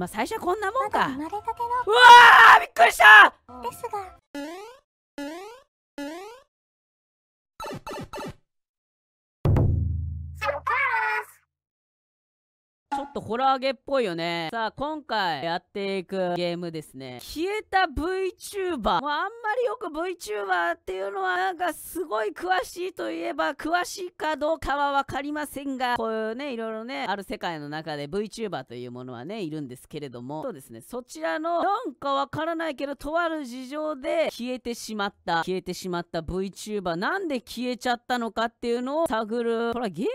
まあ最初はこんなもんか。まだ生まれたての。うわーびっくりしたですが。っとホラーゲっぽいよね。さあ、今回やっていくゲームですね。消えた VTuber。もあんまりよく VTuber っていうのはなんかすごい詳しいといえば詳しいかどうかはわかりませんが、こういうね、いろいろね、ある世界の中で VTuber というものはね、いるんですけれども、そうですね、そちらのなんかわからないけど、とある事情で消えてしまった、消えてしまった VTuber、なんで消えちゃったのかっていうのを探る、これはゲーム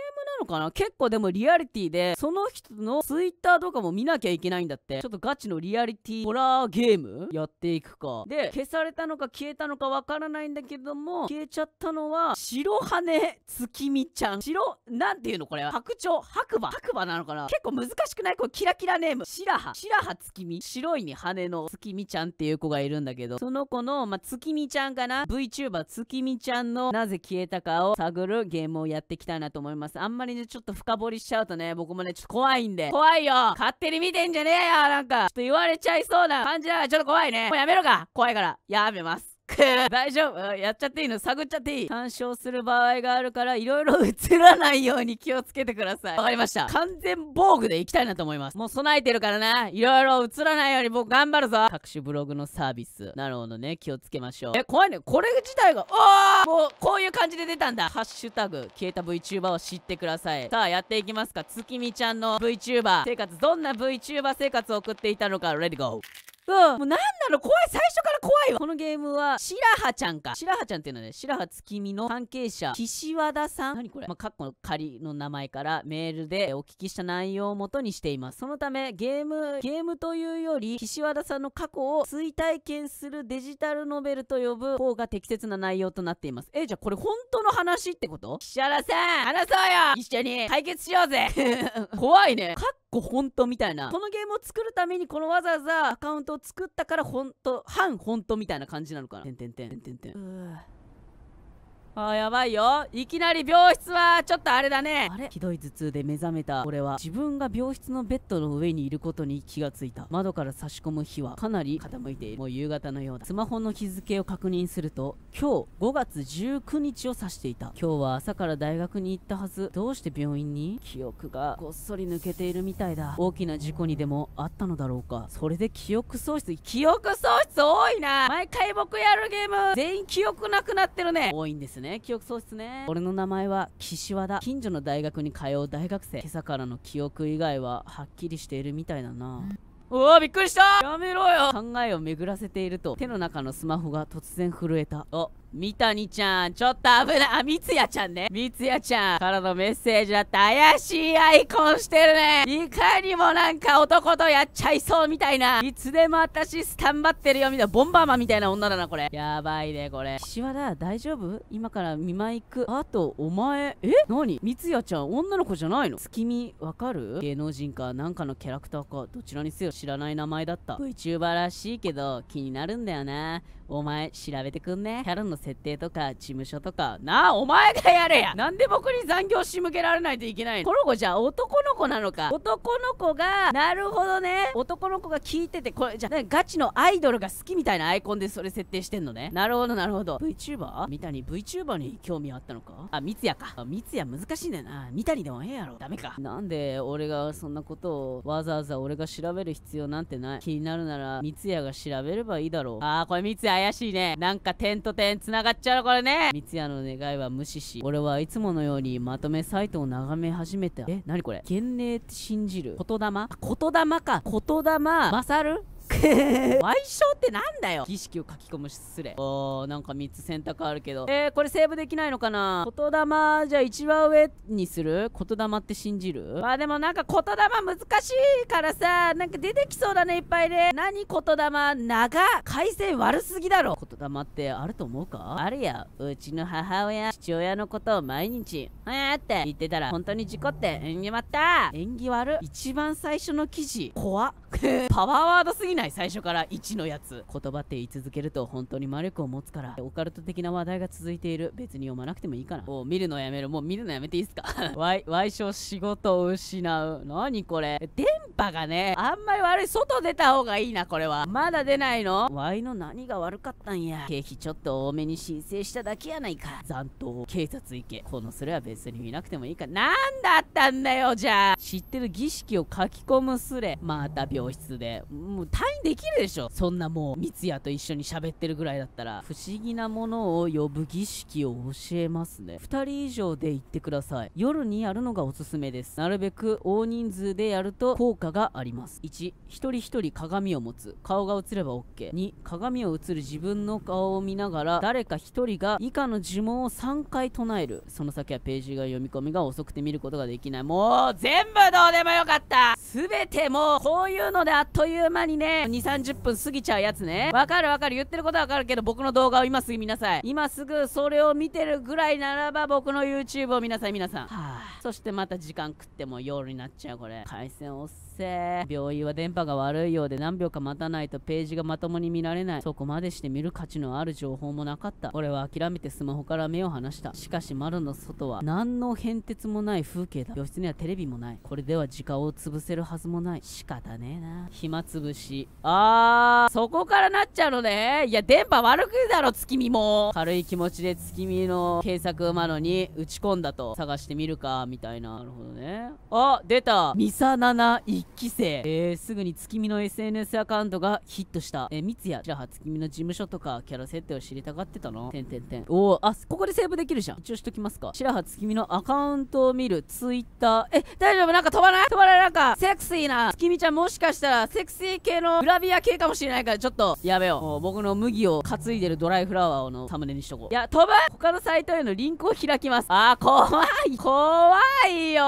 のかな結構でもリアリティで、その人のツイッターとかも見なきゃいけないんだって。ちょっとガチのリアリティホラーゲームやっていくか。で、消されたのか消えたのかわからないんだけども、消えちゃったのは、白羽月見ちゃん。白、なんていうのこれは。白鳥、白馬。白馬なのかな結構難しくないこれキラキラネーム。白羽。白羽月見。白いに羽の月見ちゃんっていう子がいるんだけど、その子の、まあ、月見ちゃんかな ?VTuber 月見ちゃんのなぜ消えたかを探るゲームをやっていきたいなと思います。あんまりにちょっと深掘りしちゃうとね、僕もね、ちょっと怖いんで。怖いよ勝手に見てんじゃねえよなんか、ちょっと言われちゃいそうな感じだから、ちょっと怖いね。もうやめろか怖いから。やめます。大丈夫やっちゃっていいの探っちゃっていい干渉する場合があるからいろいろ映らないように気をつけてくださいわかりました完全防具でいきたいなと思いますもう備えてるからないろいろ映らないように僕頑張るぞ各種ブログのサービスなるほどね気をつけましょうえ怖いねこれ自体がおおもうこういう感じで出たんだハッシュタグ消えた VTuber を知ってくださいさあやっていきますか月見ちゃんの VTuber 生活どんな VTuber 生活を送っていたのかレディゴーそうもうなんなの怖い最初から怖いわこのゲームは白羽ちゃんか白羽ちゃんっていうのはね白羽月見の関係者岸和田さん何これまあ括弧の仮の名前からメールでお聞きした内容をもとにしていますそのためゲームゲームというより岸和田さんの過去を追体験するデジタルノベルと呼ぶ方が適切な内容となっていますえじゃあこれ本当の話ってこと岸和田さん話そうよ一緒に解決しようぜ 怖いねかっこ本当みたいなこのゲームを作るためにこのわざわざアカウント作ったから本当反本当みたいな感じなのかなてんてんてんてんてんてんあーやばいよいきなり病室はちょっとあれだねあれひどい頭痛で目覚めた俺は自分が病室のベッドの上にいることに気がついた窓から差し込む日はかなり傾いているもう夕方のようだスマホの日付を確認すると今日5月19日を指していた今日は朝から大学に行ったはずどうして病院に記憶がごっそり抜けているみたいだ大きな事故にでもあったのだろうかそれで記憶喪失記憶喪失多いな毎回僕やるゲーム全員記憶なくなってるね多いんですねね記憶喪失ね俺の名前は岸和田近所の大学に通う大学生今朝からの記憶以外ははっきりしているみたいだな、うわびっくりしたやめろよ考えを巡らせていると手の中のスマホが突然震えたあ三谷ちゃん、ちょっと危ない。あ、三ツ矢ちゃんね。三ツ矢ちゃんからのメッセージだって怪しいアイコンしてるね。いかにもなんか男とやっちゃいそうみたいな。いつでも私スタンバってるよみたいな。ボンバーマンみたいな女だな、これ。やばいね、これ。岸和田、大丈夫今から見舞い行く。あと、お前、え何三ツ矢ちゃん、女の子じゃないの月見、わかる芸能人か、なんかのキャラクターか、どちらにせよ知らない名前だった。VTuber らしいけど、気になるんだよな。お前調べてくんねキャラの設定とか事務所とかなあお前がやれやなんで僕に残業仕向けられないといけないのこの子じゃあ男の子なのか男の子がなるほどね男の子が聞いててこれじゃあガチのアイドルが好きみたいなアイコンでそれ設定してんのねなるほどなるほど VTuber? 三谷 VTuber に興味あったのかあ三谷かあ三谷難しいんだよな三谷でもええやろダメかなんで俺がそんなことをわざわざ俺が調べる必要なんてない気になるなら三谷が調べればいいだろうあーこれ三谷怪しいね。なんか点と点繋がっちゃうこれね。三ツ矢の願いは無視し、俺はいつものようにまとめサイトを眺め始めた。え、なにこれ言霊って信じる言霊言霊か。言霊、勝る賠 償ってなんだよ儀式を書き込む失礼おーなんか3つ選択あるけどえー、これセーブできないのかな言霊じゃあ一番上にする言霊って信じるまあでもなんか言霊難しいからさなんか出てきそうだねいっぱいで、何言霊長改正悪すぎだろ言霊ってあると思うかあるやうちの母親父親のことを毎日「えー」って言ってたら本当に事故って縁起まった縁起悪一番最初の記事怖 パワーワードすぎない最初から1のやつ言葉って言い続けると本当に魔力を持つからオカルト的な話題が続いている別に読まなくてもいいかなお見るのやめるもう見るのやめていいっすか わいわいしょ仕事を失う何これ電波がねあんまり悪い外出た方がいいなこれはまだ出ないのわいの何が悪かったんや経費ちょっと多めに申請しただけやないか残党警察行けこのそれは別に見なくてもいいかなんだったんだよじゃあ知ってる儀式を書き込むすれまた病室でもうにできるでしょそんなもう三ツ矢と一緒に喋ってるぐらいだったら不思議なものを呼ぶ儀式を教えますね2人以上で行ってください夜にやるのがおすすめですなるべく大人数でやると効果があります11人1人鏡を持つ顔が映れば OK2 鏡を映る自分の顔を見ながら誰か1人が以下の呪文を3回唱えるその先はページが読み込みが遅くて見ることができないもう全部どうでもよかった全てもうこういうのであっという間にね2 3 0分過ぎちゃうやつねわかるわかる言ってることはわかるけど僕の動画を今すぐ見なさい今すぐそれを見てるぐらいならば僕の YouTube を見なさい皆さんはあそしてまた時間食っても夜になっちゃうこれ回線遅せ病院は電波が悪いようで何秒か待たないとページがまともに見られないそこまでして見る価値のある情報もなかった俺は諦めてスマホから目を離したしかし窓の外は何の変哲もない風景だ病室にはテレビもないこれでは時間を潰せるはずもない仕方ねえな暇つぶしあーそこからなっちゃうのねいや電波悪くだろ月見も軽い気持ちで月見の検索窓に打ち込んだと探してみるかみたいななるほどねあ出たミサナナ1期生。えー、すぐに月見の SNS アカウントがヒットした。えー、三谷、白羽月見の事務所とか、キャラ設定を知りたがってたのてんてんてん。おー、あ、ここでセーブできるじゃん。一応しときますか。白羽月見のアカウントを見る、ツイッター。え、大丈夫なんか飛ばない飛ばないなんか、セクシーな。月見ちゃんもしかしたら、セクシー系のグラビア系かもしれないから、ちょっと、やめよう。僕の麦を担いでるドライフラワーをのサムネにしとこう。いや、飛ぶ他のサイトへのリンクを開きます。あー、怖い怖いよ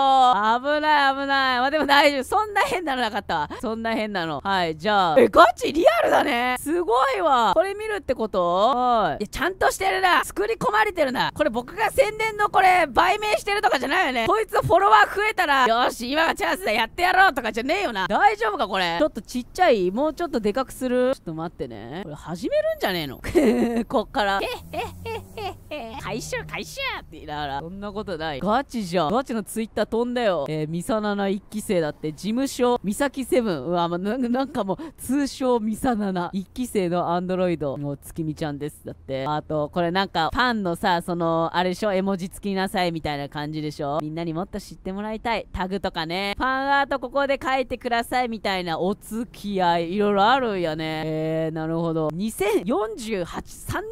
危ない危ない。まあ、でも大丈夫。そんな変なのなかったそんな変なの。はい、じゃあ、え、ガチリアルだねすごいわこれ見るってことはい。いや、ちゃんとしてるな作り込まれてるなこれ僕が宣伝のこれ、売名してるとかじゃないよねこいつフォロワー増えたら、よし、今がチャンスだやってやろうとかじゃねえよな大丈夫かこれちょっとちっちゃいもうちょっとでかくするちょっと待ってね。これ始めるんじゃねえの こっから。へえ、へえ、へ回収回収って言いながら。そんなことない。ガチじゃん。ガチのツイッター飛んだよ。えー、ミサナナ一期生だって、事務所称ミサキセブンうわ、まなんかもう通称ミサナナ1期生のアンドロイドもう月見ちゃんですだってあとこれなんかファンのさそのあれでしょ絵文字つきなさいみたいな感じでしょみんなにもっと知ってもらいたいタグとかねファンアートここで書いてくださいみたいなお付き合いいろいろあるよねえー、なるほど20483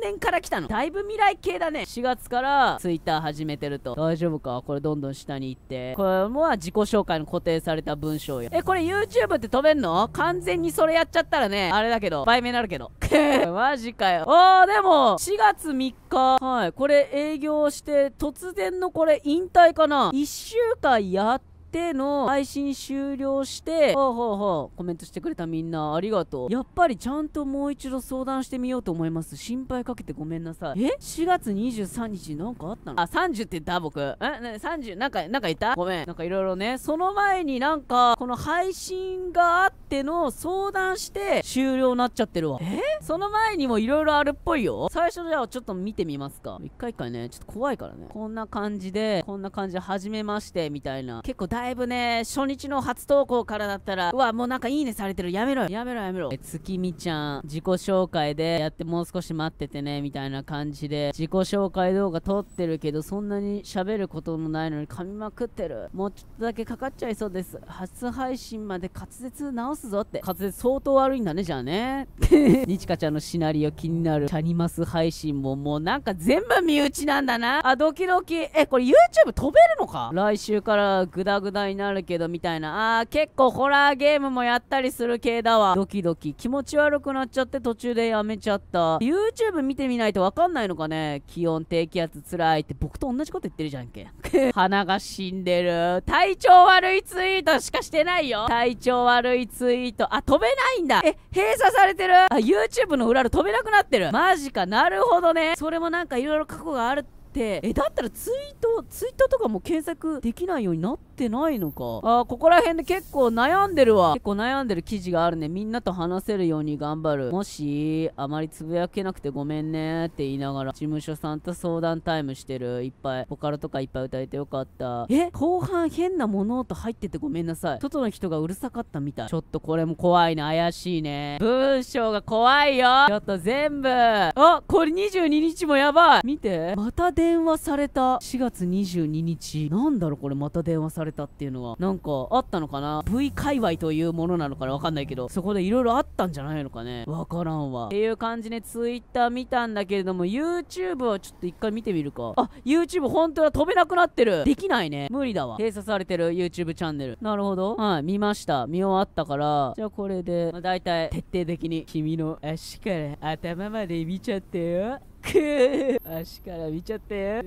年から来たのだいぶ未来系だね4月からツイッター始めてると大丈夫かこれどんどん下に行ってこれもは自己紹介の固定された文章やえ、これ YouTube って止めんの完全にそれやっちゃったらね、あれだけど、売名になるけど。マジかよ。あー、でも、4月3日。はい。これ営業して、突然のこれ引退かな。1週間やって、ての配信終了して、はあはあはあ、コメントしてくれたみんなありがとう。やっぱりちゃんともう一度相談してみようと思います。心配かけてごめんなさい。え ?4 月23日なんかあったのあ、30って言った僕。え ?30? なんか、なんかいたごめん。なんかいろいろね。その前になんか、この配信があっての相談して終了になっちゃってるわ。えその前にもいろいろあるっぽいよ。最初じゃあちょっと見てみますか。一回一回ね、ちょっと怖いからね。こんな感じで、こんな感じで、始めまして、みたいな。結構大だいぶね、初日の初投稿からだったら、うわ、もうなんかいいねされてる。やめろやめろやめろ。え、月見ちゃん、自己紹介でやってもう少し待っててね、みたいな感じで、自己紹介動画撮ってるけど、そんなに喋ることもないのに噛みまくってる。もうちょっとだけかかっちゃいそうです。初配信まで滑舌直すぞって。滑舌相当悪いんだね、じゃあね。にちかちゃんのシナリオ気になる。チャニマス配信ももうなんか全部身内なんだな。あ、ドキドキ。え、これ YouTube 飛べるのか来週からグダグダ題になるけどみたいなあー結構ホラーゲームもやったりする系だわドキドキ気持ち悪くなっちゃって途中でやめちゃった YouTube 見てみないとわかんないのかね気温低気圧つらいって僕と同じこと言ってるじゃんけ 鼻が死んでる体調悪いツイートしかしてないよ体調悪いツイートあ飛べないんだえ閉鎖されてるあ YouTube の裏で飛べなくなってるマジかなるほどねそれもなんかいろいろ過去があるっててえだったらツイートツイートとかも検索できないようになってないのかあーここら辺で結構悩んでるわ結構悩んでる記事があるねみんなと話せるように頑張るもしあまりつぶやけなくてごめんねって言いながら事務所さんと相談タイムしてるいっぱいボカロとかいっぱい歌えてよかったえ後半変な物音入っててごめんなさい外の人がうるさかったみたいちょっとこれも怖いね怪しいね文章が怖いよちょっと全部あこれ22日もやばい見てまた出電話された4月22日なんだろこれまた電話されたっていうのはなんかあったのかな V 界隈というものなのかなわかんないけどそこでいろいろあったんじゃないのかねわからんわっていう感じで Twitter 見たんだけれども YouTube はちょっと一回見てみるかあ YouTube 本当は飛べなくなってるできないね無理だわ閉鎖されてる YouTube チャンネルなるほどはい見ました見終わったからじゃあこれで、まあ、大体徹底的に君の足から頭まで見ちゃってよく 足から見ちゃって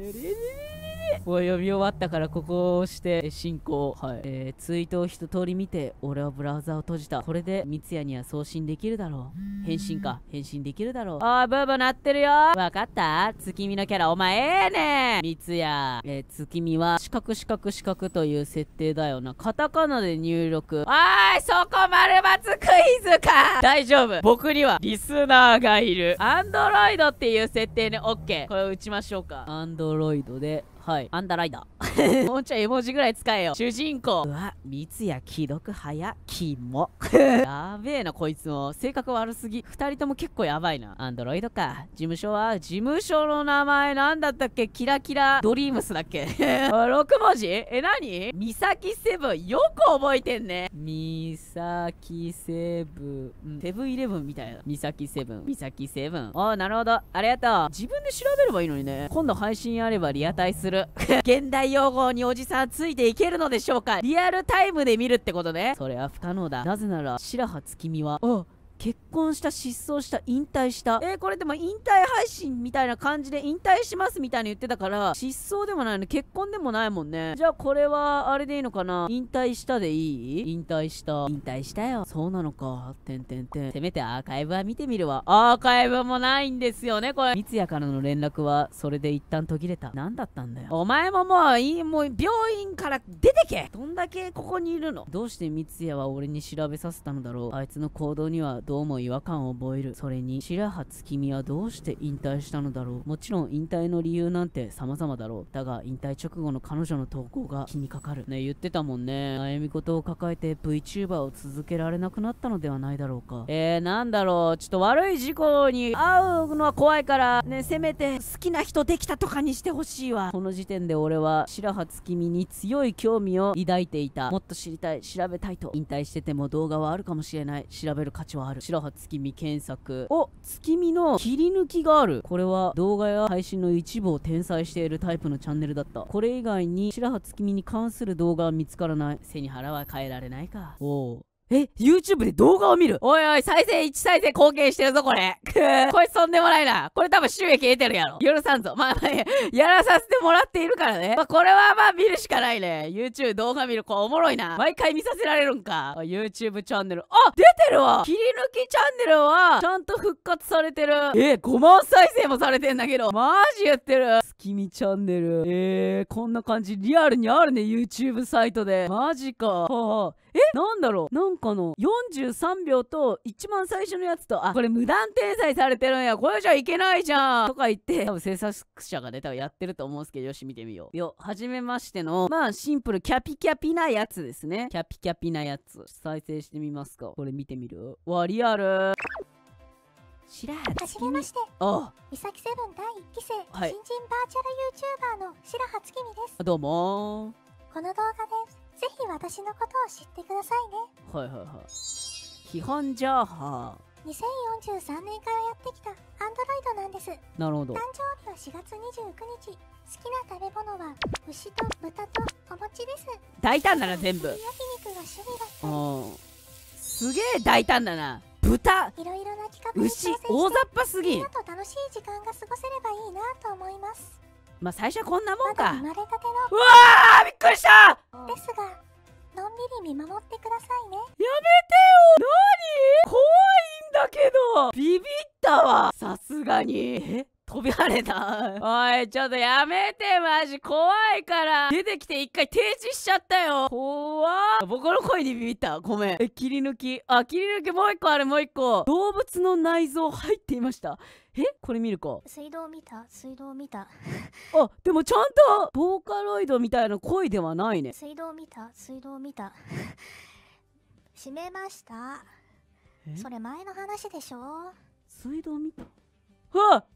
もう読み終わったからここをして進行はい、えー、ツイートを一通り見て俺はブラウザを閉じたこれで三ツ矢には送信できるだろう返信か返信できるだろうおいブーブーなってるよわかった月見のキャラお前ええー、ね三ツ矢えー、月見は四角四角四角という設定だよなカタカナで入力あーいそこ丸×クイズか大丈夫僕にはリスナーがいるアンドロイドっていう設定ねオッケーこれ打ちましょうかアンドロイドではい。アンダーライダー。もうちょい絵文字ぐらい使えよ。主人公。うわ、三矢既読早、キモ。やべえな、こいつも。性格悪すぎ。二人とも結構やばいな。アンドロイドか。事務所は、事務所の名前なんだったっけキラキラドリームスだっけ ?6 文字え、なに三崎セブン。よく覚えてんね。三崎セブン。セブンイレブンみたいな。三崎セブン。三崎セブン。おなるほど。ありがとう。自分で調べればいいのにね。今度配信あればリアタイする。る 現代用語におじさんついていけるのでしょうかリアルタイムで見るってことねそれは不可能だなぜなら白羽月見はあ結婚した失踪した引退したえー、これでも引退配信みたいな感じで引退しますみたいに言ってたから失踪でもないの結婚でもないもんねじゃあこれはあれでいいのかな引退したでいい引退した引退したよそうなのかてんてんてんせめてアーカイブは見てみるわアーカイブもないんですよねこれ三ツ矢からの連絡はそれで一旦途切れた何だったんだよお前ももういいもう病院から出てけどんだけここにいるのどうして三ツ矢は俺に調べさせたのだろうあいつの行動にはどうも違和感を覚えるそれに白羽月見はどうして引退したのだろうもちろん引退の理由なんて様々だろうだが引退直後の彼女の投稿が気にかかるね言ってたもんね悩み事を抱えて VTuber を続けられなくなったのではないだろうかえーなんだろうちょっと悪い事故に会うのは怖いからねせめて好きな人できたとかにしてほしいわこの時点で俺は白羽月見に強い興味を抱いていたもっと知りたい調べたいと引退してても動画はあるかもしれない調べる価値はあるる白羽月見検索お月見の切り抜きがあるこれは動画や配信の一部を転載しているタイプのチャンネルだったこれ以外に白羽月見に関する動画は見つからない背に腹は変えられないかおおえ、YouTube で動画を見るおいおい、再生1再生貢献してるぞ、これ。くぅ。こいつとんでもないな。これ多分収益得てるやろ。許さんぞ。まあまあ、やらさせてもらっているからね。まあ、これはまあ見るしかないね。YouTube 動画見る。こおもろいな。毎回見させられるんか。YouTube チャンネル。あ出てるわ切り抜きチャンネルは、ちゃんと復活されてる。え、5万再生もされてんだけど。マジ言ってる。月見チャンネル。えー、こんな感じ。リアルにあるね、YouTube サイトで。マジか。はあ、え、なんだろうなんかの43秒と一番最初のやつとあこれ無断転載されてるんやこれじゃいけないじゃんとか言って多分制作者がね多分やってると思うんですけどよし見てみようよはじめましてのまあシンプルキャピキャピなやつですねキャピキャピなやつ再生してみますかこれ見てみるわリアルらはじめましてああセブン第一期生、はい、新人バーチャル y o u t u b e の白原月美ですどうもこの動画です。ぜひ私のことを知ってくださいねはいはいはい基本情報2043年からやってきたアンドロイドなんですなるほど誕生日は4月29日好きな食べ物は牛と豚とお餅です大胆だな全部焼肉が趣味だったすげえ大胆だな豚いろいろな企画に挑戦して牛大雑把すぎんと楽しい時間が過ごせればいいなと思いますまあ最初はこんなもんか、ま、生まれたてのうわーびっくりしたですがのんびり見守ってくださいねやめてよなに怖いんだけどビビったわさすがにえ飛び跳ねたおいちょっとやめてマジ怖いから出てきて一回停止しちゃったよ怖僕の声にビビったごめんえ切り抜きあ切り抜きもう一個あれもう一個動物の内臓入っていましたえこれ見るか水道見た水道見たあでもちゃんとボーカロイドみたいな声ではないね水道見た水道見た閉めましたそれ前の話でしょ水道見たはっ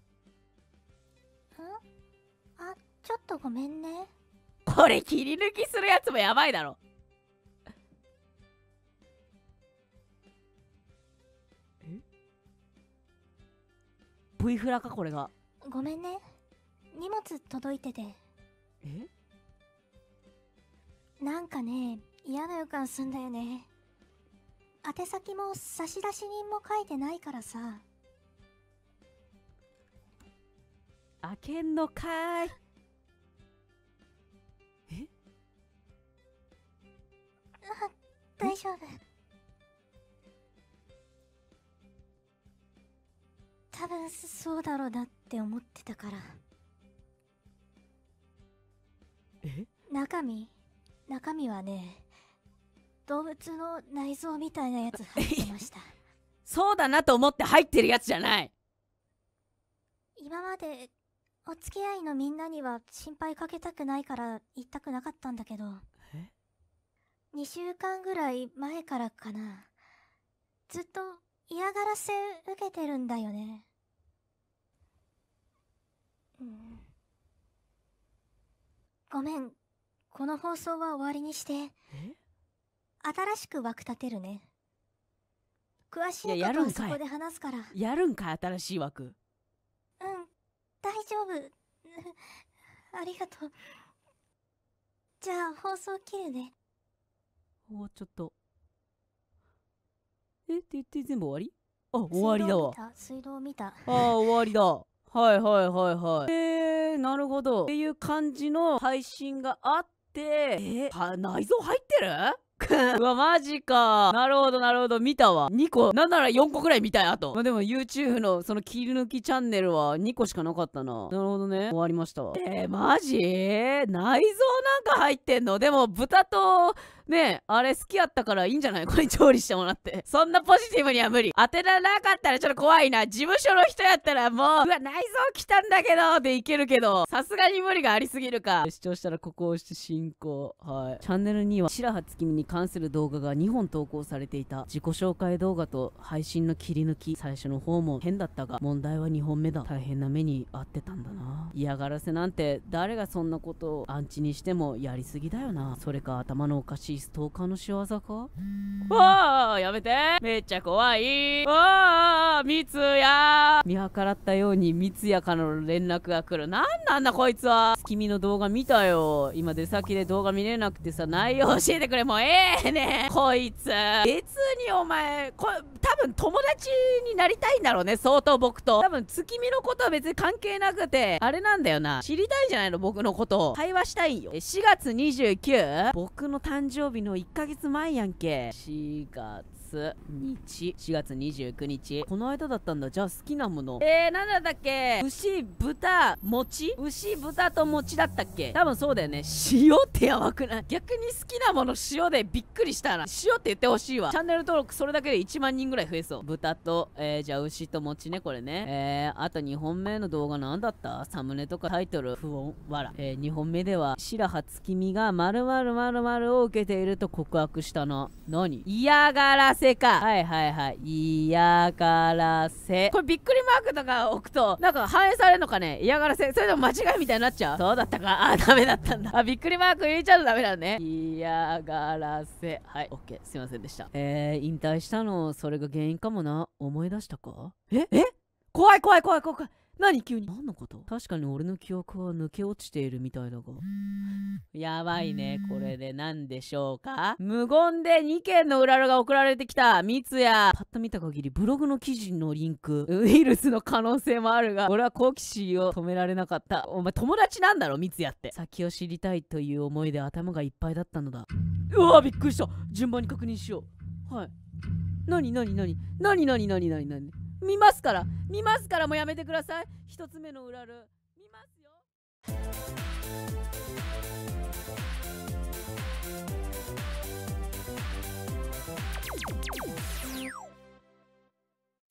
あちょっとごめんねこれ切り抜きするやつもやばいだろえ V フラかこれがごめんね荷物届いててえなんかね嫌な予感すんだよね宛先も差出人も書いてないからさ開けんのかいえあ大丈夫多分そうだろうなって思ってたからえ中身中身はね動物の内臓みたいなやつ入ってました そうだなと思って入ってるやつじゃない今までお付き合いのみんなには心配かけたくないから言いたくなかったんだけど。え ?2 週間ぐらい前からかな。ずっと嫌がらせ受けてるんだよね。うん。ごめん。この放送は終わりにして。新しく枠立てるね。詳しいことはそこで話すから。やるんか新しい枠。大丈夫 ありがとうじゃあ放送切るねおちょっとえって言って全部終わりあ終わりだわ水道見たあ終わりだはいはいはいはいえー、なるほどっていう感じの配信があってえー、内臓入ってるうわ、マジか。なるほど、なるほど。見たわ。2個。なんなら4個くらい見たい、あと。まあ、でも YouTube のその切り抜きチャンネルは2個しかなかったな。なるほどね。終わりましたわ。えー、マジ内臓なんか入ってんのでも、豚と、ねえ、あれ好きやったからいいんじゃない これ調理してもらって。そんなポジティブには無理。当てらなかったらちょっと怖いな。事務所の人やったらもう、うわ、内臓来たんだけどでいけるけど、さすがに無理がありすぎるか。視聴したらここを押して進行。はい。チャンネルには、白羽月見に関する動画が2本投稿されていた。自己紹介動画と配信の切り抜き。最初の方も変だったが、問題は2本目だ。大変な目に遭ってたんだな。嫌がらせなんて、誰がそんなことをアンチにしてもやりすぎだよな。それか頭のおかしいしいストーカーの仕業かわあやめてめっちゃ怖いわあ三谷見計らったように三谷からの連絡が来るなんなんだこいつは君の動画見たよ今出先で動画見れなくてさ内容 教えてくれもうええねこいつ別にお前こ多分友達になりたいんだろうね相当僕と多分月見のことは別に関係なくてあれなんだよな知りたいんじゃないの僕のこと会話したいんよ4月29僕の誕生生日の1ヶ月前やんけ。4月日4月29日この間だったんだじゃあ好きなものえー、なんだっけ牛豚餅牛豚と餅だったっけ多分そうだよね塩ってやばくない逆に好きなもの塩でびっくりしたな塩って言ってほしいわチャンネル登録それだけで1万人ぐらい増えそう豚とえー、じゃあ牛と餅ねこれねえー、あと2本目の動画なんだったサムネとかタイトル不穏わらえー、2本目では白羽月見が○○○○を受けていると告白したな何嫌がらせせかはいはいはい嫌がらせこれびっくりマークとか置くとなんか反映されるのかね嫌がらせそれでも間違いみたいになっちゃうそうだったかあダメだったんだあびっくりマーク入れちゃうとダメだね嫌がらせはいオッケーすいませんでしたえー、引退したのそれが原因かもな思い出したかええ怖い怖い怖い怖い怖い何急に何のこと確かに俺の記憶は抜け落ちているみたいだが。やばいね、これで何でしょうか無言で2件のうららが送られてきた三ツ矢パッと見た限りブログの記事のリンク、ウイルスの可能性もあるが、俺は好奇心を止められなかった。お前友達なんだろ、三ツ矢って。先を知りたいという思いで頭がいっぱいだったのだ。うわ、びっくりした順番に確認しよう。はい。なになになになになになにな見ますから見ますからもうやめてください一つ目のウラル見ますよ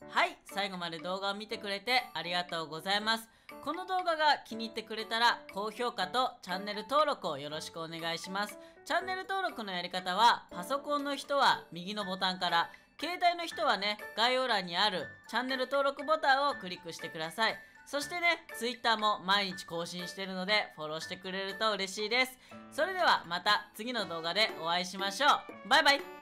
はい最後まで動画を見てくれてありがとうございますこの動画が気に入ってくれたら高評価とチャンネル登録をよろしくお願いしますチャンネル登録のやり方はパソコンの人は右のボタンから携帯の人はね、概要欄にあるチャンネル登録ボタンをクリックしてください。そしてね、Twitter も毎日更新してるので、フォローしてくれると嬉しいです。それではまた次の動画でお会いしましょう。バイバイ